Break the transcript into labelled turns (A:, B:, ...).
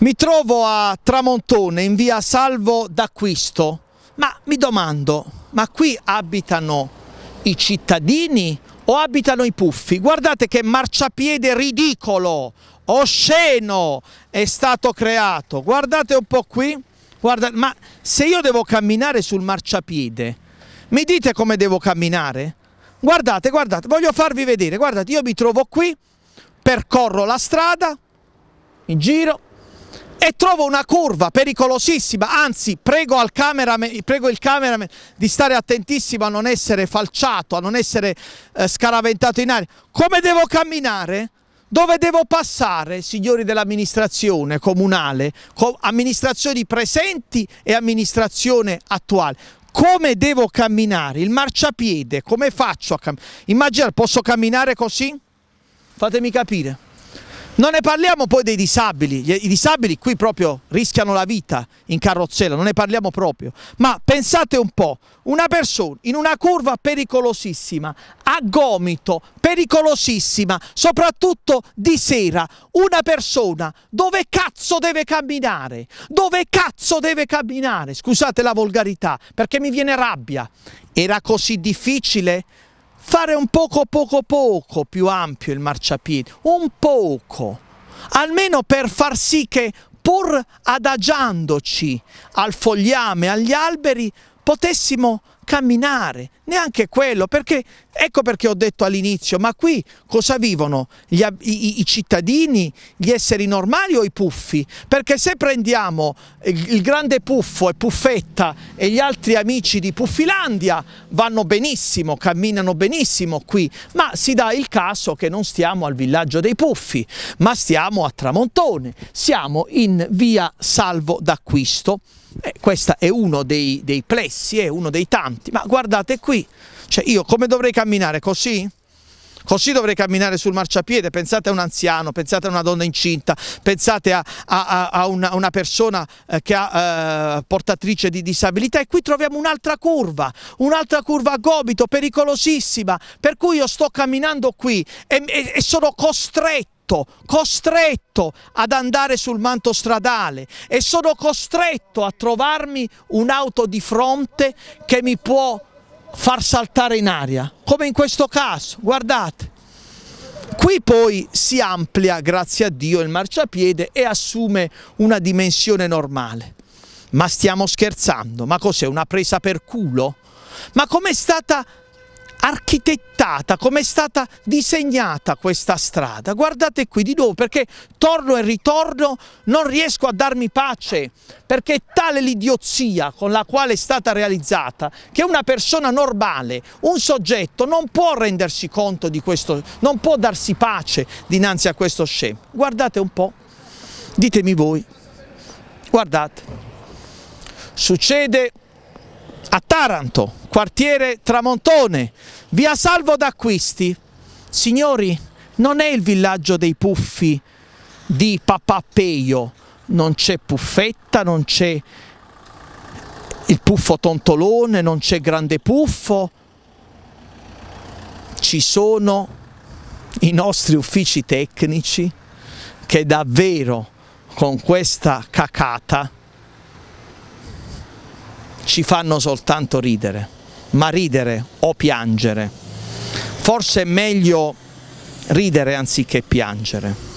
A: Mi trovo a Tramontone in via Salvo d'Acquisto, ma mi domando, ma qui abitano i cittadini o abitano i puffi? Guardate che marciapiede ridicolo, osceno è stato creato, guardate un po' qui, guardate, ma se io devo camminare sul marciapiede, mi dite come devo camminare? Guardate, guardate, voglio farvi vedere, guardate, io mi trovo qui, percorro la strada, in giro, e trovo una curva pericolosissima, anzi prego, prego, il cameraman di stare attentissimo a non essere falciato, a non essere eh, scaraventato in aria. Come devo camminare? Dove devo passare, signori dell'amministrazione comunale, co amministrazioni presenti e amministrazione attuale? Come devo camminare? Il marciapiede, come faccio a camminare? Immaginate, posso camminare così? Fatemi capire. Non ne parliamo poi dei disabili, i disabili qui proprio rischiano la vita in carrozzella, non ne parliamo proprio, ma pensate un po', una persona in una curva pericolosissima, a gomito, pericolosissima, soprattutto di sera, una persona dove cazzo deve camminare? Dove cazzo deve camminare? Scusate la volgarità, perché mi viene rabbia. Era così difficile? fare un poco poco poco più ampio il marciapiede, un poco, almeno per far sì che pur adagiandoci al fogliame, agli alberi, potessimo camminare, neanche quello, perché ecco perché ho detto all'inizio, ma qui cosa vivono gli, i, i, cittadini, gli esseri normali o i puffi? Perché se prendiamo il, il grande puffo e puffetta e gli altri amici di Puffilandia vanno benissimo, camminano benissimo qui, ma si dà il caso che non stiamo al villaggio dei puffi, ma stiamo a Tramontone, siamo in via Salvo d'Acquisto. Eh, questo è uno dei, dei plessi, è uno dei tanti, ma guardate qui, cioè io come dovrei camminare? Così? Così dovrei camminare sul marciapiede, pensate a un anziano, pensate a una donna incinta, pensate a, a, a una, una, persona eh, che ha eh, portatrice di disabilità e qui troviamo un'altra curva, un'altra curva a gobito pericolosissima, per cui io sto camminando qui e, e, e sono costretto costretto ad andare sul manto stradale e sono costretto a trovarmi un'auto di fronte che mi può far saltare in aria, come in questo caso, guardate. Qui poi si amplia, grazie a Dio, il marciapiede e assume una dimensione normale. Ma stiamo scherzando, ma cos'è una presa per culo? Ma com'è stata architettata, come è stata disegnata questa strada. Guardate qui di nuovo perché torno e ritorno non riesco a darmi pace perché è tale l'idiozia con la quale è stata realizzata che una persona normale, un soggetto non può rendersi conto di questo, non può darsi pace dinanzi a questo scemo. Guardate un po', ditemi voi, guardate, succede a Taranto, quartiere Tramontone, via Salvo d'Acquisti. Signori, non è il villaggio dei puffi di Papà Peio, non c'è Puffetta, non c'è il Puffo Tontolone, non c'è Grande Puffo, ci sono i nostri uffici tecnici che davvero con questa cacata ci fanno soltanto ridere, ma ridere o piangere. Forse è meglio ridere anziché piangere.